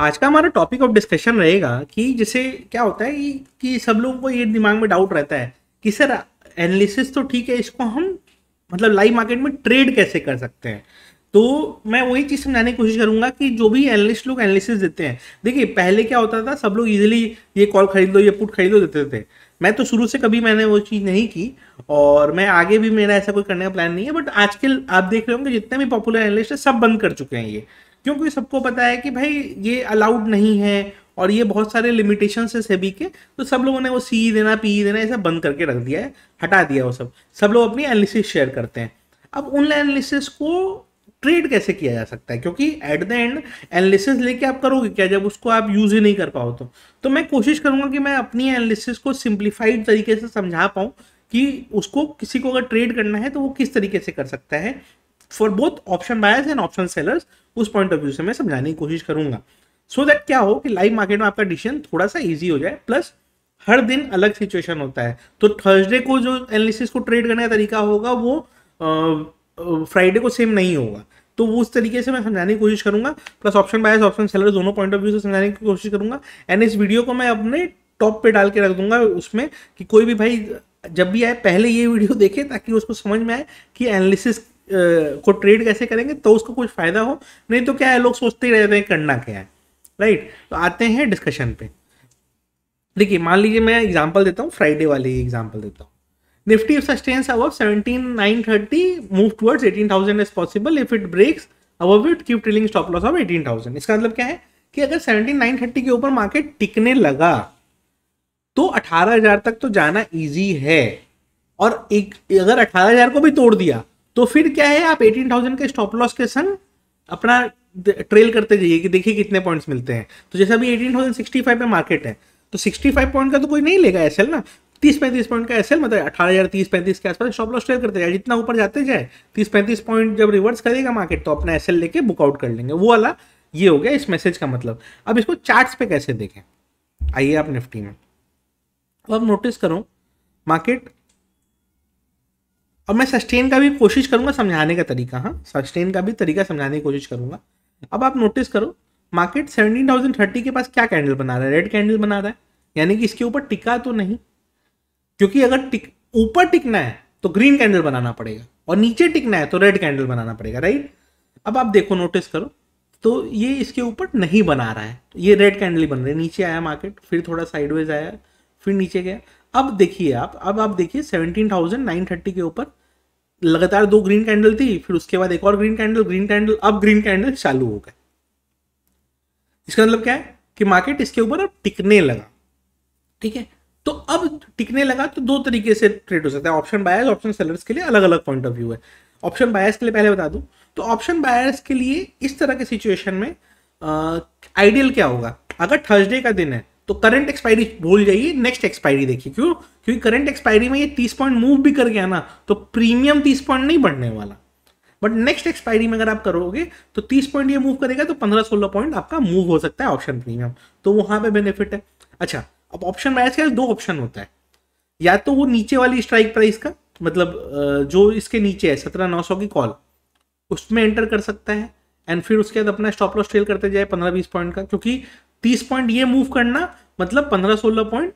आज का हमारा टॉपिक ऑफ डिस्कशन रहेगा कि जैसे क्या होता है कि, सब लोगों को ये दिमाग में डाउट रहता है कि सर एनालिसिस तो ठीक है इसको हम मतलब लाइव मार्केट में ट्रेड कैसे कर सकते हैं तो मैं वही चीज़ समझाने की कोशिश करूंगा कि जो भी एनालिस्ट लोग एनालिसिस देते हैं देखिए पहले क्या होता था सब लोग इजीली ये कॉल खरीद लो ये पुट खरीद लो देते थे मैं तो शुरू से कभी मैंने वो चीज़ नहीं की और मैं आगे भी मेरा ऐसा कोई करने का प्लान नहीं है बट आजकल आप देख रहे होंगे जितने भी पॉपुलर एनालिस्ट है सब बंद कर चुके हैं ये क्योंकि सबको पता है कि भाई ये अलाउड नहीं है और ये बहुत सारे लिमिटेशन है सभी के तो सब लोगों ने वो सी देना पी देना ऐसा सब बंद करके रख दिया है हटा दिया वो सब सब लोग अपनी एनालिसिस शेयर करते हैं अब उन एनालिसिस को ट्रेड कैसे किया जा सकता है क्योंकि एट द एंड एनालिसिस लेके आप करोगे क्या जब उसको आप यूज ही नहीं कर पाओ तो तो मैं कोशिश करूंगा कि मैं अपनी एनालिसिस को सिंप्लीफाइड तरीके से समझा पाऊँ कि उसको किसी को अगर ट्रेड करना है तो वो किस तरीके से कर सकता है for both option buyers and option sellers उस पॉइंट ऑफ व्यू से मैं समझाने की कोशिश करूंगा सो so दैट क्या हो कि लाइव मार्केट में आपका डिसीजन थोड़ा सा ईजी हो जाए प्लस हर दिन अलग सिचुएशन होता है तो थर्सडे को जो एनालिसिस को ट्रेड करने का तरीका होगा वो फ्राइडे को सेम नहीं होगा तो वो उस तरीके से मैं समझाने की कोशिश करूंगा plus option buyers option seller दोनों पॉइंट ऑफ व्यू से समझाने की कोशिश करूंगा एंड इस वीडियो को मैं अपने टॉप पे डाल के रख दूंगा उसमें कि कोई भी भाई जब भी आए पहले ये वीडियो देखे ताकि उसको समझ में आए कि एनालिसिस को ट्रेड कैसे करेंगे तो उसको कुछ फ़ायदा हो नहीं तो क्या है लोग सोचते ही रहते हैं करना क्या है राइट तो आते हैं डिस्कशन पे देखिए मान लीजिए मैं एग्जांपल देता हूँ फ्राइडे वाली एग्जांपल देता हूँ निफ्टी अब seventeen nine thirty move eighteen thousand is possible if it breaks above it keep trailing stop loss of thousand इसका मतलब क्या है कि अगर सेवनटीन नाइन थर्टी के ऊपर मार्केट टिकने लगा तो अठारह हजार तक तो जाना इजी है और एक अगर हजार को भी तोड़ दिया तो फिर क्या है आप एटीन थाउजेंड के स्टॉप लॉस के संग अपना ट्रेल करते जाइए कि देखिए कितने पॉइंट्स मिलते हैं तो जैसे अभी एटीन थाउजेंड सिक्सटी फाइव पे मार्केट है तो सिक्सटी फाइव पॉइंट का तो कोई नहीं लेगा एस ना तीस पैंतीस पॉइंट का एस मतलब अठारह हज़ार तीस पैंतीस के आसपास स्टॉप लॉस ट्रेल करते जाए जितना ऊपर जाते जाए तीस पैंतीस पॉइंट जब रिवर्स करेगा मार्केट तो अपना एस लेके बुकआउट कर लेंगे वो वाला ये हो गया इस मैसेज का मतलब अब इसको चार्ट्स पे कैसे देखें आइए आप निफ्टी में अब नोटिस करो मार्केट अब मैं सस्टेन का भी कोशिश करूंगा समझाने का तरीका हाँ सस्टेन का भी तरीका समझाने की कोशिश करूंगा अब आप नोटिस करो मार्केट सेवनटीन थाउजेंड थर्टी के पास क्या कैंडल बना रहा है रेड कैंडल बना रहा है यानी कि इसके ऊपर टिका तो नहीं क्योंकि अगर टिक ऊपर टिकना है तो ग्रीन कैंडल बनाना पड़ेगा और नीचे टिकना है तो रेड कैंडल बनाना पड़ेगा राइट अब आप देखो नोटिस करो तो ये इसके ऊपर नहीं बना रहा है ये रेड कैंडल ही बन रही है नीचे आया मार्केट फिर थोड़ा साइडवेज आया फिर नीचे गया अब देखिए आप अब आप देखिए सेवनटीन थाउजेंड नाइन थर्टी के ऊपर लगातार दो ग्रीन कैंडल थी फिर उसके बाद एक और ग्रीन कैंडल ग्रीन कैंडल अब ग्रीन कैंडल चालू हो गए इसका मतलब क्या है कि मार्केट इसके ऊपर अब टिकने लगा ठीक है तो अब टिकने लगा तो दो तरीके से ट्रेड हो सकता है ऑप्शन बायर्स ऑप्शन सेलर्स के लिए अलग अलग पॉइंट ऑफ व्यू है ऑप्शन बायर्स के लिए पहले बता दूं तो ऑप्शन बायर्स के लिए इस तरह के सिचुएशन में आइडियल क्या होगा अगर थर्सडे का दिन है तो करंट एक्सपायरी बोल जाइए नेक्स्ट एक्सपायरी देखिए क्यों क्योंकि करंट एक्सपायरी में ये तीस पॉइंट मूव भी कर गया ना तो प्रीमियम तीस पॉइंट नहीं बढ़ने वाला बट नेक्स्ट एक्सपायरी में अगर आप करोगे तो तीस पॉइंट ये मूव करेगा तो पंद्रह सोलह पॉइंट आपका मूव हो सकता है ऑप्शन प्रीमियम तो वहां पे बेनिफिट है अच्छा अब ऑप्शन बायस का दो ऑप्शन होता है या तो वो नीचे वाली स्ट्राइक प्राइस का मतलब जो इसके नीचे है सत्रह नौ की कॉल उसमें एंटर कर सकता है एंड फिर उसके बाद अपना स्टॉप लॉस ट्रेल करते जाए पंद्रह बीस पॉइंट का क्योंकि तीस पॉइंट ये मूव करना मतलब पंद्रह सोलह पॉइंट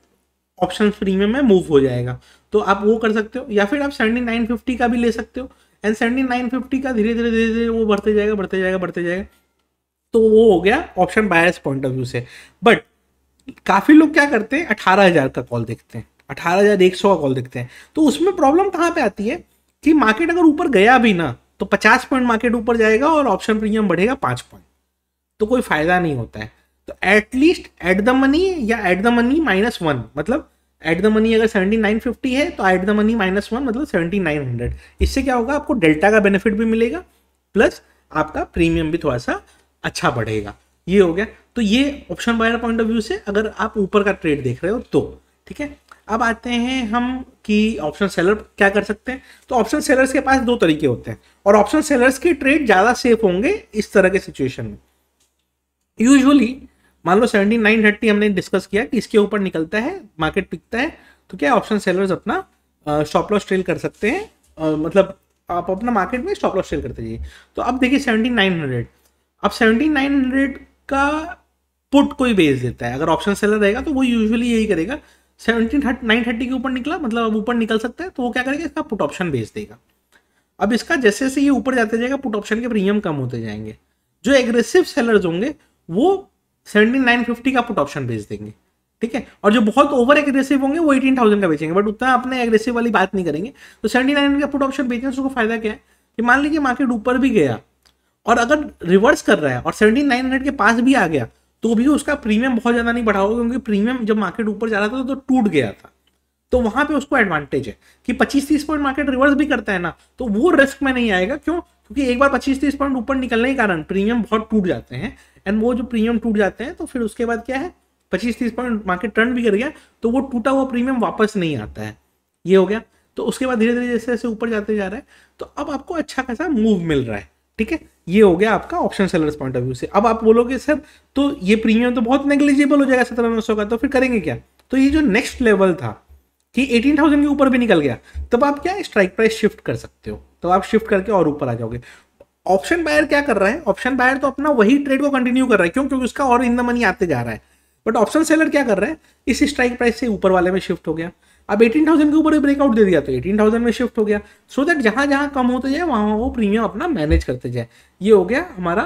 ऑप्शन प्रीमियम में मूव हो जाएगा तो आप वो कर सकते हो या फिर आप सेवेंटी नाइन फिफ्टी का भी ले सकते हो एंड सेवेंटी नाइन फिफ्टी का धीरे धीरे धीरे धीरे वो बढ़ते जाएगा बढ़ते जाएगा बढ़ते जाएगा तो वो हो गया option buyers point of view से बट काफ़ी लोग क्या करते हैं अठारह हज़ार का कॉल देखते हैं अठारह हज़ार एक सौ का कॉल देखते हैं तो उसमें प्रॉब्लम कहाँ पे आती है कि मार्केट अगर ऊपर गया भी ना तो पचास पॉइंट मार्केट ऊपर जाएगा और ऑप्शन प्रीमियम बढ़ेगा पाँच पॉइंट तो कोई फ़ायदा नहीं होता है तो एटलीस्ट एट द मनी या at the money minus one मतलब एट द मनी अगर सेवेंटी नाइन फिफ्टी है तो at the money minus one मतलब सेवेंटी नाइन हंड्रेड इससे क्या होगा आपको डेल्टा का बेनिफिट भी मिलेगा प्लस आपका प्रीमियम भी थोड़ा सा अच्छा बढ़ेगा ये हो गया तो ये option buyer point of view से अगर आप ऊपर का ट्रेड देख रहे हो तो ठीक है अब आते हैं हम कि ऑप्शन सेलर क्या कर सकते हैं तो ऑप्शन सेलर्स के पास दो तरीके होते हैं और ऑप्शन सेलर्स के ट्रेड ज़्यादा सेफ होंगे इस तरह के सिचुएशन में यूजुअली मान लो सेवेंटी नाइन थर्टी हमने डिस्कस किया कि इसके ऊपर निकलता है मार्केट टिकता है तो क्या ऑप्शन सेलर्स अपना स्टॉप लॉस ट्रेल कर सकते हैं मतलब आप अपना मार्केट में स्टॉप लॉस ट्रेल करते जाइए तो अब देखिए सेवेंटी नाइन हंड्रेड अब सेवेंटी नाइन हंड्रेड का पुट कोई बेच देता है अगर ऑप्शन सेलर रहेगा तो वो यूजुअली यही करेगा सेवनटीन नाइन थर्टी के ऊपर निकला मतलब अब ऊपर निकल सकता है तो वो क्या करेगा इसका पुट ऑप्शन बेच देगा अब इसका जैसे जैसे ये ऊपर जाते जाएगा पुट ऑप्शन के प्रीमियम कम होते जाएंगे जो एग्रेसिव सेलर्स होंगे वो सेवनटीन फिफ्टी का पुट ऑप्शन भेज देंगे ठीक है और जो बहुत ओवर एग्रेसिव होंगे वो एटीन थाउजेंड का बेचेंगे बट उतना अपने एग्रेसिव वाली बात नहीं करेंगे तो सेवेंटी नाइन का पुट ऑप्शन बेचने से उसको फायदा क्या है कि मान लीजिए मार्केट ऊपर भी गया और अगर रिवर्स कर रहा है और सेवेंटी नाइन हंड्रेड के पास भी आ गया तो भी उसका प्रीमियम बहुत ज़्यादा नहीं बढ़ा होगा क्योंकि प्रीमियम जब मार्केट ऊपर जा रहा था तो टूट गया था तो वहां पर उसको एडवांटेज है कि पच्चीस तीस पॉइंट मार्केट रिवर्स भी करता है ना तो वो रिस्क में नहीं आएगा क्यों क्योंकि एक बार पच्चीस तीस पॉइंट ऊपर निकलने के कारण प्रीमियम बहुत टूट जाते हैं एंड वो जो प्रीमियम टूट जाते हैं तो फिर उसके बाद क्या है पच्चीस तीस पॉइंट मार्केट टर्न भी कर गया तो वो टूटा हुआ प्रीमियम वापस नहीं आता है ये हो गया तो उसके बाद धीरे धीरे जैसे जैसे ऊपर जाते जा रहे हैं तो अब आपको अच्छा खासा मूव मिल रहा है ठीक है ये हो गया आपका option sellers point of view से अब आप बोलोगे सर तो ये प्रीमियम तो बहुत नेग्लिजिबल हो जाएगा सत्रह नौ सौ का तो फिर करेंगे क्या तो ये जो नेक्स्ट लेवल था कि थाउजेंड के ऊपर भी निकल गया तब आप क्या स्ट्राइक प्राइस शिफ्ट कर सकते हो तो आप शिफ्ट करके और ऊपर आ जाओगे ऑप्शन बायर क्या कर रहा है ऑप्शन बायर तो अपना वही ट्रेड को कंटिन्यू कर रहा है क्यों क्योंकि उसका और इन द मनी आते जा रहा है बट ऑप्शन सेलर क्या कर रहा है इस स्ट्राइक प्राइस से ऊपर वाले में शिफ्ट हो गया अब 18,000 के ऊपर ब्रेकआउट दे दिया तो 18,000 में शिफ्ट हो गया सो दैट जहां जहां कम होते जाए वहां वो प्रीमियम अपना मैनेज करते जाए ये हो गया हमारा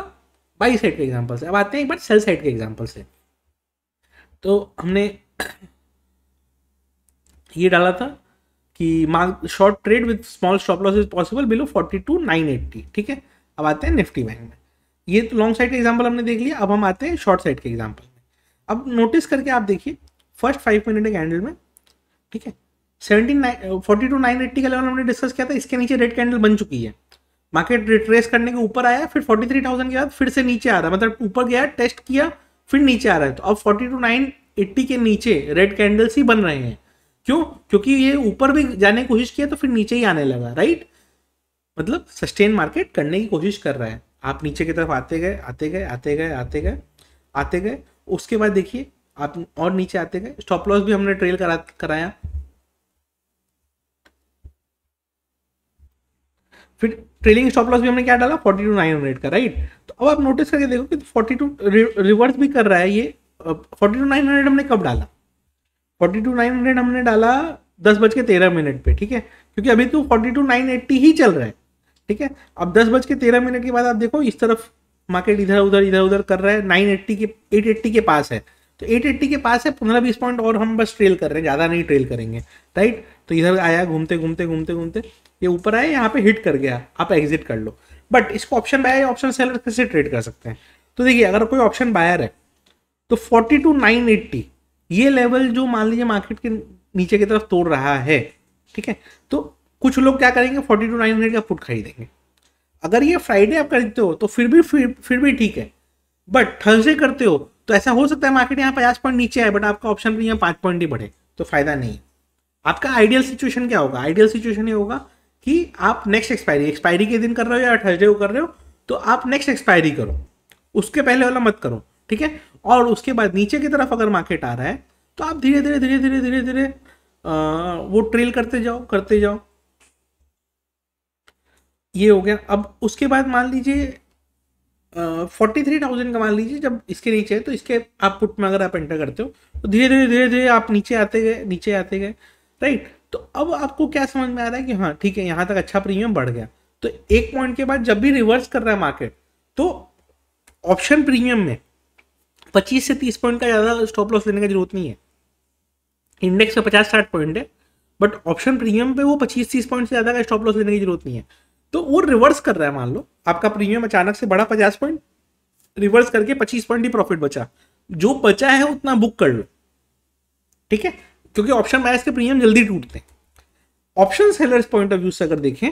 बाई साइड के एग्जाम्पल से अब आते हैं एक बार सेल साइड के एग्जाम्पल से तो हमने ये डाला था कि mark short trade with small stop loss is possible below 42,980 ठीक है अब आते हैं निफ्टी बैंक में ये तो लॉन्ग साइड का एग्जाम्पल हमने देख लिया अब हम आते हैं शॉर्ट साइड के एग्जाम्पल में अब नोटिस करके आप देखिए फर्स्ट फाइव मिनट कैंडल में ठीक है seventeen nine forty two nine eighty का लेवल हमने डिस्कस किया था इसके नीचे रेड कैंडल बन चुकी है मार्केट रिट्रेस करने के ऊपर आया फिर फोर्टी थ्री थाउजेंड के बाद फिर से नीचे आ रहा है मतलब ऊपर गया टेस्ट किया फिर नीचे आ रहा है तो अब फोर्टी टू नाइन एट्टी के नीचे रेड कैंडल्स ही बन रहे हैं क्यों क्योंकि ये ऊपर भी जाने की कोशिश किया तो फिर नीचे ही आने लगा राइट मतलब सस्टेन मार्केट करने की कोशिश कर रहा है आप नीचे की तरफ आते गए आते गए आते गए आते गए आते गए उसके बाद देखिए आप और नीचे आते गए स्टॉप लॉस भी हमने ट्रेल करा कराया फिर ट्रेलिंग स्टॉप लॉस भी हमने क्या डाला फोर्टी टू नाइन हंड्रेड का राइट तो अब आप नोटिस करके देखो कि फोर्टी टू रिवर्स भी कर रहा है ये फोर्टी टू नाइन हंड्रेड हमने कब डाला फोर्टी टू नाइन हंड्रेड हमने डाला दस बज के तेरह मिनट पे ठीक है क्योंकि अभी तो फोर्टी टू नाइन एट्टी ही चल रहा है ठीक है अब दस बज के तेरह मिनट के बाद आप देखो इस तरफ मार्केट इधर उधर इधर उधर कर रहा है नाइन एट्टी के एट एट्टी के पास है तो एट एट्टी के पास है पंद्रह बीस पॉइंट और हम बस ट्रेल कर रहे हैं ज़्यादा नहीं ट्रेल करेंगे राइट तो इधर आया घूमते घूमते घूमते घूमते ये ऊपर आया यहाँ पे हिट कर गया आप एग्जिट कर लो बट इसको ऑप्शन बायर या ऑप्शन सेलर कैसे ट्रेड कर सकते हैं तो देखिए अगर कोई ऑप्शन बायर है तो फोर्टी टू नाइन एट्टी ये लेवल जो मान लीजिए मार्केट के नीचे की तरफ तोड़ रहा है ठीक है तो कुछ लोग क्या करेंगे फोर्टी टू नाइन हंड्रेड का फूड खरीदेंगे अगर ये फ्राइडे आप खरीदते हो तो फिर भी फिर फिर भी ठीक है बट थर्सडे करते हो तो ऐसा हो सकता है मार्केट यहाँ पचास पॉइंट नीचे आए बट आपका ऑप्शन भी यहाँ पाँच पॉइंट ही बढ़े तो फायदा नहीं आपका आइडियल सिचुएशन क्या होगा आइडियल सिचुएशन ये होगा कि आप नेक्स्ट एक्सपायरी एक्सपायरी के दिन कर रहे हो या थर्सडे को कर रहे हो तो आप नेक्स्ट एक्सपायरी करो उसके पहले वाला मत करो ठीक है और उसके बाद नीचे की तरफ अगर मार्केट आ रहा है तो आप धीरे धीरे धीरे धीरे धीरे धीरे वो ट्रेल करते जाओ करते जाओ ये हो गया अब उसके बाद मान लीजिए फोर्टी थ्री थाउजेंड का मान लीजिए जब इसके नीचे है तो इसके आप पुट में अगर आप एंटर करते हो तो धीरे धीरे धीरे धीरे आप नीचे आते गए नीचे आते गए राइट तो अब आपको क्या समझ में आ रहा है कि हाँ ठीक है यहाँ तक अच्छा प्रीमियम बढ़ गया तो एक पॉइंट के बाद जब भी रिवर्स कर रहा है मार्केट तो ऑप्शन प्रीमियम में पच्चीस से तीस पॉइंट का ज़्यादा स्टॉप लॉस लेने की जरूरत नहीं है इंडेक्स में पचास साठ पॉइंट है बट ऑप्शन प्रीमियम पे वो पच्चीस तीस पॉइंट से ज़्यादा का स्टॉप लॉस लेने की जरूरत नहीं है तो वो रिवर्स कर रहा है मान लो आपका प्रीमियम अचानक से बढ़ा पचास पॉइंट रिवर्स करके पच्चीस पॉइंट ही प्रॉफिट बचा जो बचा है उतना बुक कर लो ठीक है क्योंकि ऑप्शन बायस के प्रीमियम जल्दी टूटते हैं option sellers point of view से अगर देखें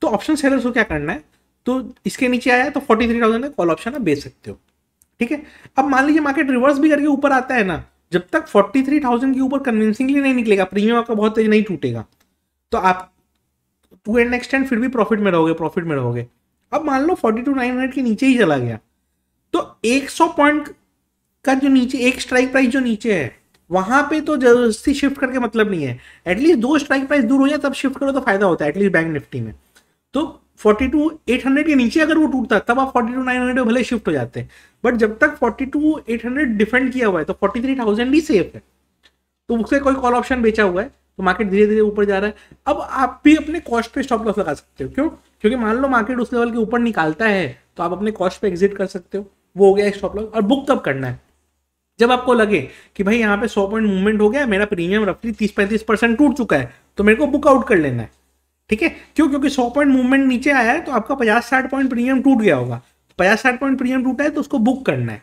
तो ऑप्शन सेलर्स को क्या करना है तो इसके नीचे आया तो फोर्टी थ्री थाउजेंड का कॉल ऑप्शन आप बेच सकते हो ठीक है अब मान लीजिए मार्केट रिवर्स भी करके ऊपर आता है ना जब तक फोर्टी थ्री थाउजेंड के ऊपर कन्विंसिंगली नहीं निकलेगा प्रीमियम आपका बहुत तेज नहीं टूटेगा तो आप टू एंड एक्सटेंड फिर भी प्रॉफिट में रहोगे प्रॉफिट में रहोगे अब मान लो फोर्टी टू नाइन हंड्रेड के नीचे ही चला गया तो एक सौ पॉइंट का जो नीचे एक स्ट्राइक प्राइस जो नीचे है वहां पे तो जबरदस्ती शिफ्ट करके मतलब नहीं है एटलीस्ट दो स्ट्राइक प्राइस दूर हो जाए तब शिफ्ट करो तो फायदा होता है एटलीस्ट बैंक निफ्टी में तो फोर्टी टू एट हंड्रेड के नीचे अगर वो टूटता तब आप फोर्टी टू नाइन हंड्रेड भले शिफ्ट हो जाते हैं बट जब तक forty two eight hundred defend किया हुआ है तो फोर्टी थ्री थाउजेंड ही सेफ है तो उससे कोई कॉल ऑप्शन बेचा हुआ है मार्केट धीरे धीरे ऊपर जा रहा है अब आप भी अपने कॉस्ट पे स्टॉप लॉस लगा सकते हो क्यों क्योंकि मान लो मार्केट उस लेवल के ऊपर निकालता है तो आप अपने कॉस्ट पे एग्जिट कर सकते हो वो हो गया स्टॉप लॉस और बुक तब करना है जब आपको लगे कि भाई यहाँ पे सौ पॉइंट मूवमेंट हो गया मेरा प्रीमियम रफली तीस पैंतीस परसेंट टूट चुका है तो मेरे को बुक आउट कर लेना है ठीक है क्यों क्योंकि सौ पॉइंट मूवमेंट नीचे आया है तो आपका पचास साठ पॉइंट प्रीमियम टूट गया होगा पचास साठ पॉइंट प्रीमियम टूटा है तो उसको बुक करना है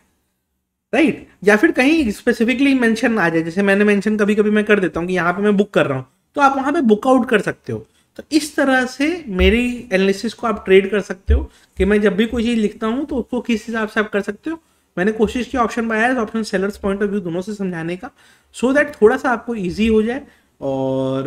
राइट right? या फिर कहीं स्पेसिफिकली मेंशन आ जाए जैसे मैंने मेंशन कभी कभी मैं कर देता हूँ कि यहाँ पे मैं बुक कर रहा हूँ तो आप वहाँ पे बुक आउट कर सकते हो तो इस तरह से मेरी एनालिसिस को आप ट्रेड कर सकते हो कि मैं जब भी कोई चीज़ लिखता हूँ तो उसको किस हिसाब से आप कर सकते हो मैंने कोशिश की option buyers option sellers point of view दोनों से समझाने का सो so दैट थोड़ा सा आपको ईजी हो जाए और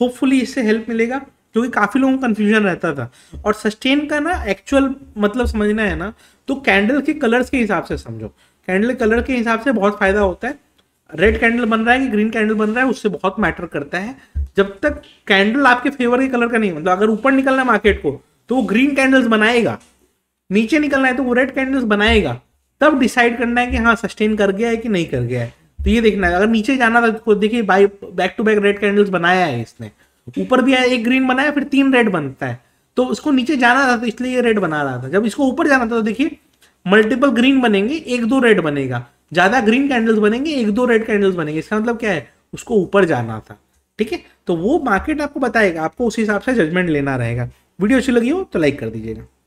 होपफुली इससे हेल्प मिलेगा क्योंकि काफ़ी लोगों का कन्फ्यूजन रहता था और सस्टेन का ना एक्चुअल मतलब समझना है ना तो कैंडल के कलर्स के हिसाब से समझो कैंडल कलर के हिसाब से बहुत फ़ायदा होता है रेड कैंडल बन रहा है कि ग्रीन कैंडल बन रहा है उससे बहुत मैटर करता है जब तक कैंडल आपके फेवर के कलर का नहीं मतलब अगर ऊपर निकलना है मार्केट को तो वो ग्रीन कैंडल्स बनाएगा नीचे निकलना है तो वो रेड कैंडल्स बनाएगा तब डिसाइड करना है कि हाँ सस्टेन कर गया है कि नहीं कर गया है तो ये देखना है अगर नीचे जाना था तो देखिए by back to back red candles बनाया है इसने ऊपर भी एक ग्रीन बनाया फिर तीन रेड बनता है तो उसको नीचे जाना था तो इसलिए ये रेड बना रहा था जब इसको ऊपर जाना था तो देखिए मल्टीपल ग्रीन बनेंगे एक दो रेड बनेगा ज़्यादा ग्रीन कैंडल्स बनेंगे एक दो रेड कैंडल्स बनेंगे इसका मतलब क्या है उसको ऊपर जाना था ठीक है तो वो मार्केट आपको बताएगा आपको उस हिसाब से जजमेंट लेना रहेगा वीडियो अच्छी लगी हो तो लाइक कर दीजिएगा